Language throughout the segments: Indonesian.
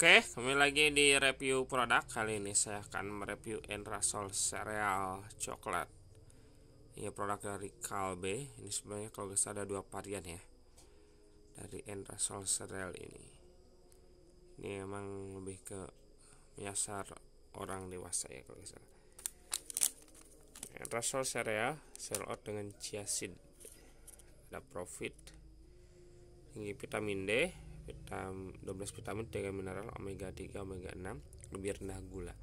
Oke, kembali lagi di review produk kali ini saya akan mereview Enrasol cereal coklat. Ini produk dari Kalbe. Ini sebenarnya kalau nggak ada dua varian ya dari Enrasol cereal ini. Ini emang lebih ke menyasar orang dewasa ya kalau nggak Enrasol cereal sell out dengan chia seed. Ada profit tinggi vitamin D vitamin 12 vitamin dengan mineral omega 3 omega 6 lebih rendah gula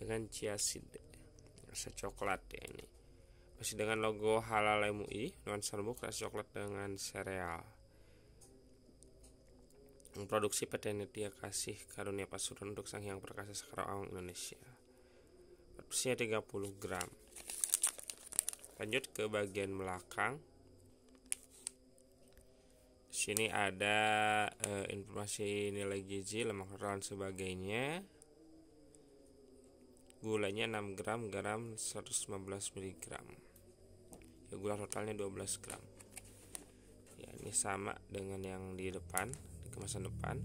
dengan ya seed rasa coklat ya ini masih dengan logo halal MUI dengan serbuk, rasa coklat dengan sereal produksi PT Nitya Kasih Karunia Pasuruan untuk Sang yang Perkasa sekarang Awang Indonesia produksinya 30 gram lanjut ke bagian belakang sini ada uh, informasi nilai gizi lemak dan sebagainya gulanya 6 gram garam 115 mg ya gula totalnya 12 gram ya ini sama dengan yang di depan di kemasan depan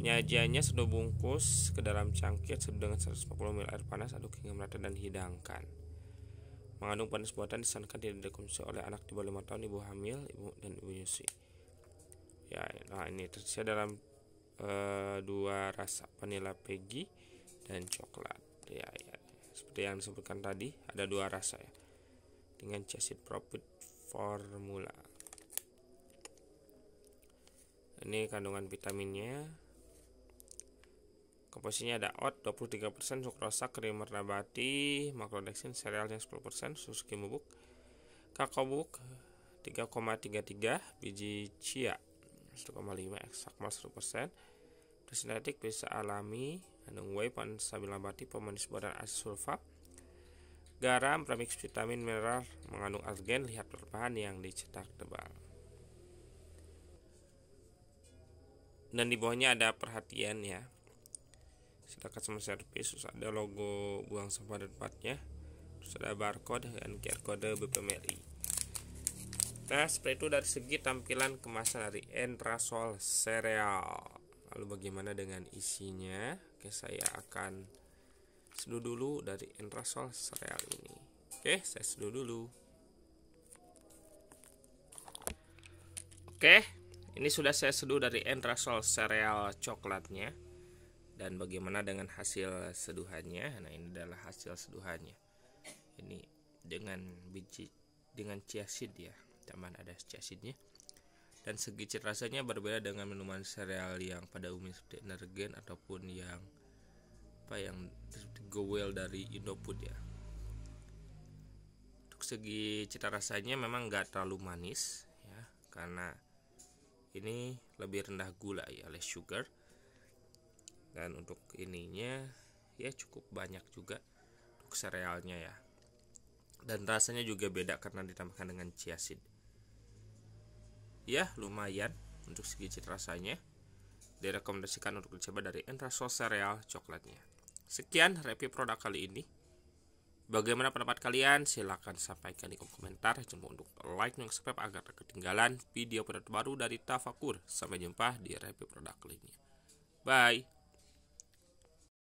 penyajiannya seduh bungkus ke dalam cangkir seduh dengan 150 ml air panas aduk hingga merata dan hidangkan mengandung panas buatan disarankan tidak dikonsumsi oleh anak di bawah 5 tahun ibu hamil ibu dan ibu nyusi ya nah ini tersedia dalam e, dua rasa vanilla pegi dan coklat ya ya seperti yang disebutkan tadi ada dua rasa ya dengan chassis profit formula ini kandungan vitaminnya komposisinya ada oat 23% sukrosa krim nabati makrodexin serealnya 10% susu kimubuk kakao 3,33 biji chia 1,5 ekstrak mas 1% Presinetik bisa alami Kandung whey penstabil nabati pemanis badan asid sulfat Garam premix vitamin mineral mengandung argen lihat perubahan yang dicetak tebal dan di bawahnya ada perhatian ya Silahkan sama servis terus ada logo buang sampah dan tempatnya terus ada barcode dan QR code BPMRI Nah, seperti itu dari segi tampilan kemasan dari Entrasol Cereal. Lalu bagaimana dengan isinya? Oke, saya akan seduh dulu dari Entrasol Cereal ini. Oke, saya seduh dulu. Oke, ini sudah saya seduh dari Entrasol Cereal coklatnya. Dan bagaimana dengan hasil seduhannya? Nah, ini adalah hasil seduhannya. Ini dengan biji dengan chia seed ya taman ada ciasidnya dan segicit rasanya berbeda dengan minuman sereal yang pada umumnya seperti energen ataupun yang apa yang gowel dari Indofood ya untuk segi cita rasanya memang nggak terlalu manis ya karena ini lebih rendah gula ya less sugar dan untuk ininya ya cukup banyak juga untuk serealnya ya dan rasanya juga beda karena ditambahkan dengan chia ya lumayan untuk segi cita rasanya direkomendasikan untuk dicoba dari Entraso Cereal coklatnya sekian review produk kali ini bagaimana pendapat kalian silahkan sampaikan di kolom komentar jangan untuk like dan subscribe agar tak ketinggalan video produk baru dari Tafakur sampai jumpa di review produk lainnya bye